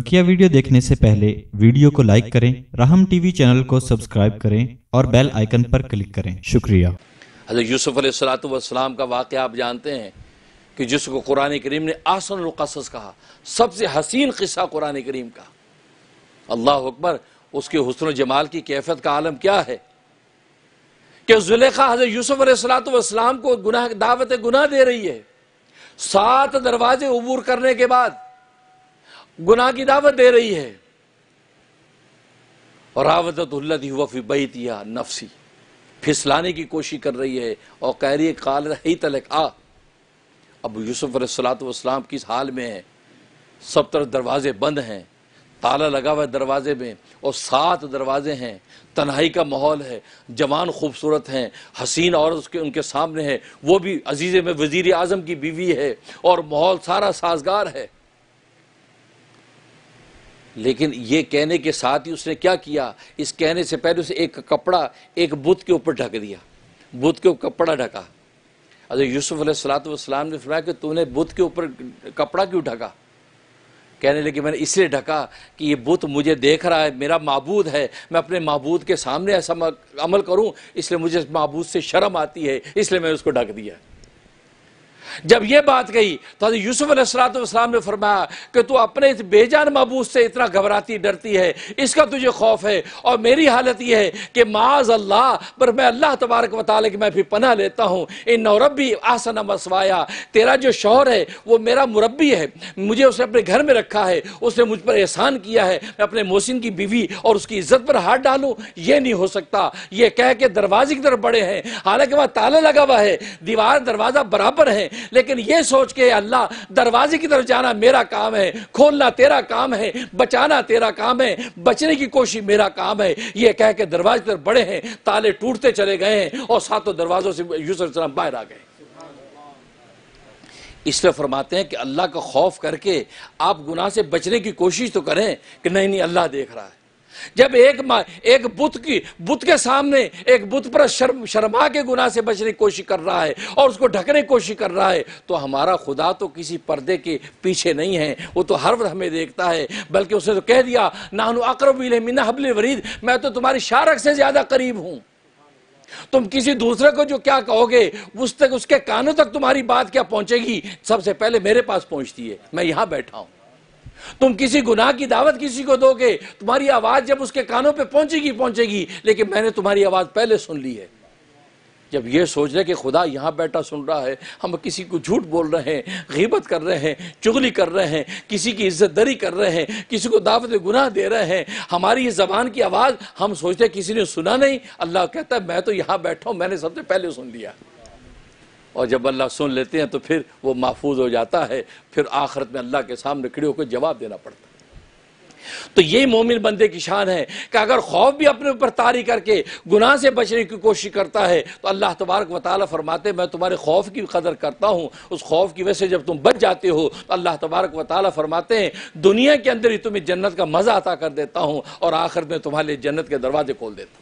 बकिया वीडियो देखने से पहले वीडियो को लाइक करें राहम टीवी चैनल को सब्सक्राइब करें और बेल आइकन पर क्लिक करें शुक्रिया हजरत यूसुफ सलाम का वाक़ आप जानते हैं कि जिसको कुरान करीम ने आसन कसस कहा सबसे हसीन किस्सा कुरान करीम का अल्लाह अकबर उसके हसन जमाल की कैफियत का आलम क्या है कि जुलेखा हजरत यूसुफ सलाम को गुनाह दावत गुनाह दे रही है सात दरवाजे अबूर करने के बाद गुनाह की दावत दे रही है और आवतुल्लत वफ़ी बैतिया नफसी फिसलाने की कोशिश कर रही है और कह रही है काल ही तलक आ अब यूसुफ सलातम किस हाल में है सब तरफ दरवाजे बंद हैं ताला लगा हुआ है दरवाजे में और सात दरवाजे हैं तन्हाई का माहौल है जवान खूबसूरत हैं हसीन औरत उसके उनके सामने है वो भी अजीज़ में वजीर आजम की बीवी है और माहौल सारा साजगार है लेकिन ये कहने के साथ ही उसने क्या किया इस कहने से पहले उसे एक कपड़ा एक बुत के ऊपर ढक दिया बुत के ऊपर कपड़ा ढका अरे यूसुफ सलाम ने फरमाया कि तूने बुत के ऊपर कपड़ा क्यों ढका कहने लगे मैंने इसलिए ढका कि ये बुत मुझे देख रहा है मेरा महबूद है मैं अपने महबूद के सामने ऐसा अमल करूं इसलिए मुझे इस से शर्म आती है इसलिए मैंने उसको ढक दिया जब यह बात गई तो हजरत यूसुफ सलाम ने फरमाया कि तू अपने इस बेजान मबूस से इतना घबराती डरती है इसका तुझे खौफ है और मेरी हालत यह है कि माज अल्लाह पर मैं अल्लाह तबारक वाले की मैं फिर पना लेता हूँ इन नौरबी आसन मसवाया तेरा जो शौहर है वो मेरा मुरबी है मुझे उसने अपने घर में रखा है उसने मुझ पर एहसान किया है मैं अपने मोहसिन की बीवी और उसकी इज्जत पर हाथ डालूँ ये नहीं हो सकता ये कह के दरवाजे की तरफ बड़े हैं हालांकि वहाँ ताला लगा हुआ है दीवार दरवाज़ा बराबर है लेकिन ये सोच के अल्लाह दरवाजे की तरफ जाना मेरा काम है खोलना तेरा काम है बचाना तेरा काम है बचने की कोशिश मेरा काम है ये कह के दरवाजे तरफ बड़े हैं ताले टूटते चले गए हैं और सातों दरवाजों से यूसुफ बाहर आ गए इसलिए फरमाते हैं कि अल्लाह का खौफ करके आप गुनाह से बचने की कोशिश तो करें कि नहीं नहीं अल्लाह देख रहा है जब एक एक बुत की बुत के सामने एक बुत पर शर्म शर्मा के गुनाह से बचने की कोशिश कर रहा है और उसको ढकने की कोशिश कर रहा है तो हमारा खुदा तो किसी पर्दे के पीछे नहीं है वो तो हर वक्त हमें देखता है बल्कि उसने तो कह दिया नाहनु अकरबिल मिना हबल वरीद मैं तो तुम्हारी शारक से ज़्यादा करीब हूं तुम किसी दूसरे को जो क्या कहोगे उस तक उसके कानों तक तुम्हारी बात क्या पहुंचेगी सबसे पहले मेरे पास पहुंचती है मैं यहां बैठा हूं तुम किसी गुनाह की दावत किसी को दोगे तुम्हारी आवाज जब उसके कानों पे पहुंचेगी पहुंचेगी लेकिन मैंने तुम्हारी आवाज पहले सुन ली है जब ये सोच रहे कि खुदा यहां बैठा सुन रहा है हम किसी को झूठ बोल रहे हैं गिबत कर रहे हैं चुगली कर रहे हैं किसी की इज्जत दरी कर रहे हैं किसी को दावत गुनाह दे रहे हैं हमारी ज़बान की आवाज़ हम सोचते किसी ने सुना नहीं अल्लाह कहता है मैं तो यहां बैठा हूं मैंने सबसे पहले सुन लिया और जब अल्लाह सुन लेते हैं तो फिर वो महफूज हो जाता है फिर आखिरत में अल्लाह के सामने खड़े होकर जवाब देना पड़ता है तो ये मोमिन बंदे की शान है कि अगर खौफ भी अपने ऊपर तारी करके गुनाह से बचने की कोशिश करता है तो अल्लाह तबारक वाली फरमाते मैं तुम्हारे खौफ की कदर करता हूँ उस खौफ की वजह से जब तुम बच जाते हो तो अल्लाह तबारक वाली फरमाते हैं दुनिया के अंदर ही तुम्हें जन्नत का मज़ा अता कर देता हूँ और आखिर में तुम्हारे जन्नत के दरवाजे खोल देता हूँ